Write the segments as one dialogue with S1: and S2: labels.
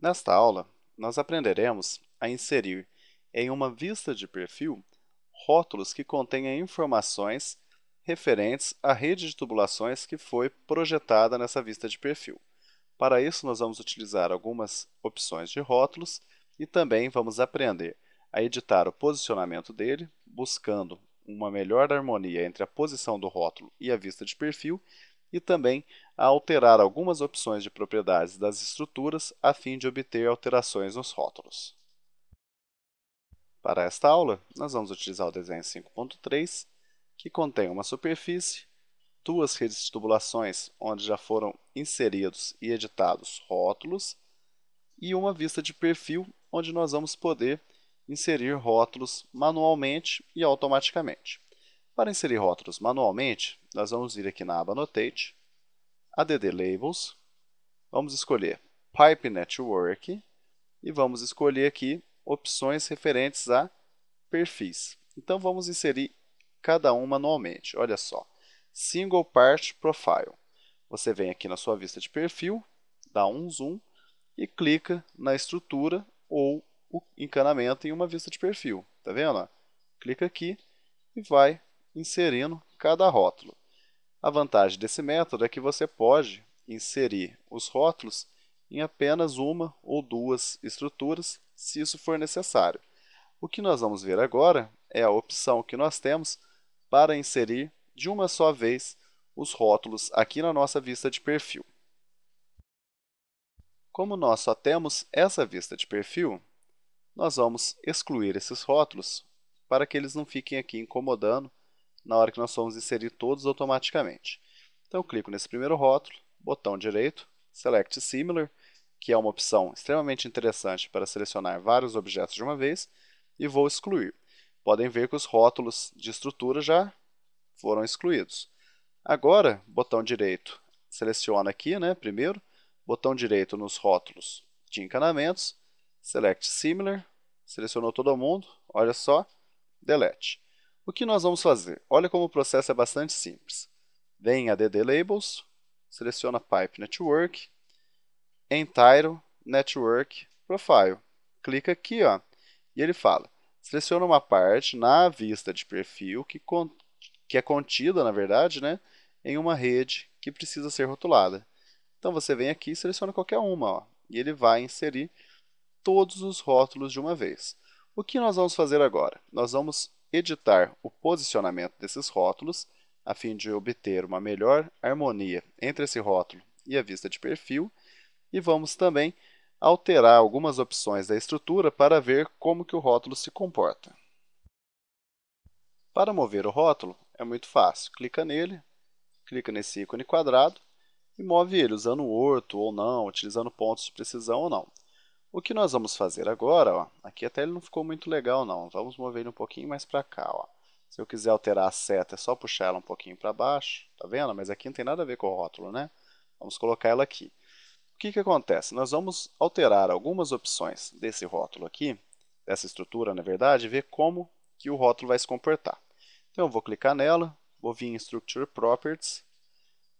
S1: Nesta aula, nós aprenderemos a inserir em uma vista de perfil rótulos que contenham informações referentes à rede de tubulações que foi projetada nessa vista de perfil. Para isso, nós vamos utilizar algumas opções de rótulos e também vamos aprender a editar o posicionamento dele, buscando uma melhor harmonia entre a posição do rótulo e a vista de perfil e também a alterar algumas opções de propriedades das estruturas a fim de obter alterações nos rótulos. Para esta aula, nós vamos utilizar o desenho 5.3, que contém uma superfície, duas redes de tubulações onde já foram inseridos e editados rótulos e uma vista de perfil onde nós vamos poder inserir rótulos manualmente e automaticamente. Para inserir rótulos manualmente, nós vamos vir aqui na aba Annotate, ADD Labels, vamos escolher Pipe Network e vamos escolher aqui opções referentes a perfis. Então vamos inserir cada um manualmente. Olha só, Single Part Profile. Você vem aqui na sua vista de perfil, dá um zoom e clica na estrutura ou o encanamento em uma vista de perfil. Tá vendo? Clica aqui e vai inserindo cada rótulo. A vantagem desse método é que você pode inserir os rótulos em apenas uma ou duas estruturas, se isso for necessário. O que nós vamos ver agora é a opção que nós temos para inserir de uma só vez os rótulos aqui na nossa vista de perfil. Como nós só temos essa vista de perfil, nós vamos excluir esses rótulos para que eles não fiquem aqui incomodando na hora que nós formos inserir todos automaticamente. Então eu clico nesse primeiro rótulo, botão direito, Select Similar, que é uma opção extremamente interessante para selecionar vários objetos de uma vez, e vou excluir. Podem ver que os rótulos de estrutura já foram excluídos. Agora, botão direito, seleciona aqui, né, primeiro, botão direito nos rótulos de encanamentos, Select Similar, selecionou todo mundo, olha só, Delete. O que nós vamos fazer? Olha como o processo é bastante simples. Vem a DD Labels, seleciona Pipe Network, Entire Network Profile. Clica aqui, ó, e ele fala, seleciona uma parte na vista de perfil que, que é contida, na verdade, né, em uma rede que precisa ser rotulada. Então você vem aqui e seleciona qualquer uma, ó, e ele vai inserir todos os rótulos de uma vez. O que nós vamos fazer agora? Nós vamos editar o posicionamento desses rótulos, a fim de obter uma melhor harmonia entre esse rótulo e a vista de perfil, e vamos também alterar algumas opções da estrutura para ver como que o rótulo se comporta. Para mover o rótulo, é muito fácil. Clica nele, clica nesse ícone quadrado e move ele usando o orto ou não, utilizando pontos de precisão ou não. O que nós vamos fazer agora, ó, aqui até ele não ficou muito legal não, vamos mover ele um pouquinho mais para cá. Ó. Se eu quiser alterar a seta, é só puxar ela um pouquinho para baixo, tá vendo? Mas aqui não tem nada a ver com o rótulo, né? Vamos colocar ela aqui. O que, que acontece? Nós vamos alterar algumas opções desse rótulo aqui, dessa estrutura, na verdade, ver como que o rótulo vai se comportar. Então eu vou clicar nela, vou vir em Structure Properties,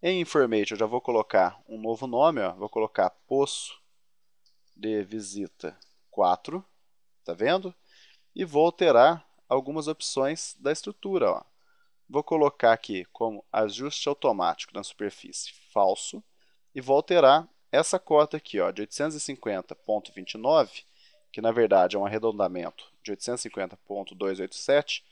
S1: em Information eu já vou colocar um novo nome, ó, vou colocar Poço de visita 4, tá vendo? E vou alterar algumas opções da estrutura. Ó. Vou colocar aqui como ajuste automático na superfície falso e vou alterar essa cota aqui ó, de 850.29, que na verdade é um arredondamento de 850.287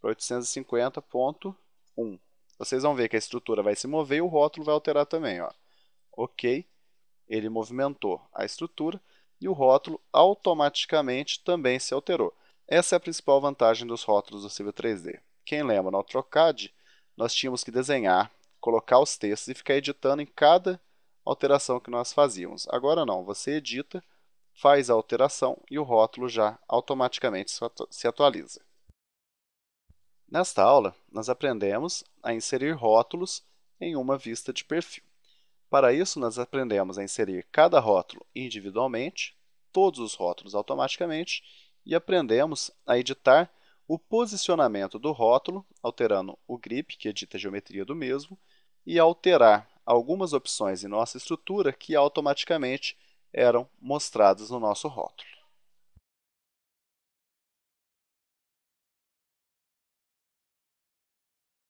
S1: para 850.1. Vocês vão ver que a estrutura vai se mover e o rótulo vai alterar também. Ó. Ok, ele movimentou a estrutura e o rótulo automaticamente também se alterou. Essa é a principal vantagem dos rótulos do Civil 3D. Quem lembra, no AutoCAD, nós tínhamos que desenhar, colocar os textos e ficar editando em cada alteração que nós fazíamos. Agora não, você edita, faz a alteração e o rótulo já automaticamente se atualiza. Nesta aula, nós aprendemos a inserir rótulos em uma vista de perfil. Para isso, nós aprendemos a inserir cada rótulo individualmente, todos os rótulos automaticamente, e aprendemos a editar o posicionamento do rótulo, alterando o grip, que edita a geometria do mesmo, e alterar algumas opções em nossa estrutura que automaticamente eram mostradas no nosso rótulo.